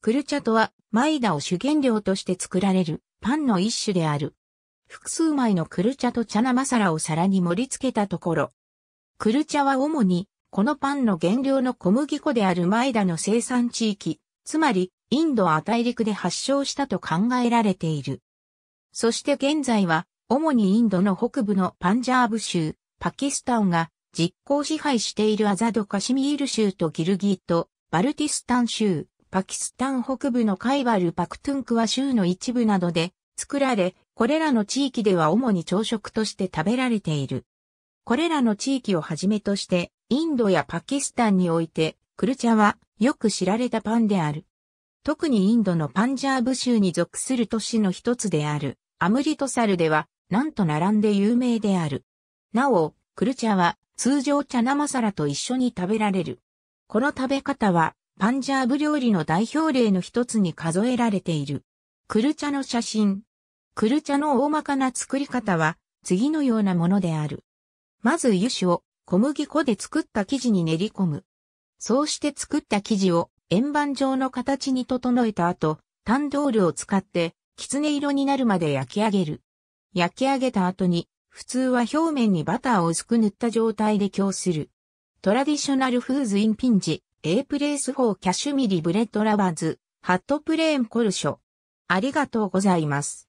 クルチャとは、マイダを主原料として作られるパンの一種である。複数枚のクルチャとチャナマサラを皿に盛り付けたところ。クルチャは主に、このパンの原料の小麦粉であるマイダの生産地域、つまり、インドア大陸で発祥したと考えられている。そして現在は、主にインドの北部のパンジャーブ州、パキスタンが実効支配しているアザドカシミール州とギルギート、バルティスタン州、パキスタン北部のカイバル・パクトゥンクは州の一部などで作られ、これらの地域では主に朝食として食べられている。これらの地域をはじめとして、インドやパキスタンにおいて、クルチャはよく知られたパンである。特にインドのパンジャーブ州に属する都市の一つである、アムリトサルでは、なんと並んで有名である。なお、クルチャは通常チャナマサラと一緒に食べられる。この食べ方はパンジャーブ料理の代表例の一つに数えられている。クルチャの写真。クルチャの大まかな作り方は次のようなものである。まず油脂を小麦粉で作った生地に練り込む。そうして作った生地を円盤状の形に整えた後、タンドールを使って狐色になるまで焼き上げる。焼き上げた後に普通は表面にバターを薄く塗った状態で供する。トラディショナルフーズインピンジ、A Place for Cashmere Bread Lovers, Hat Plain Colcho。ありがとうございます。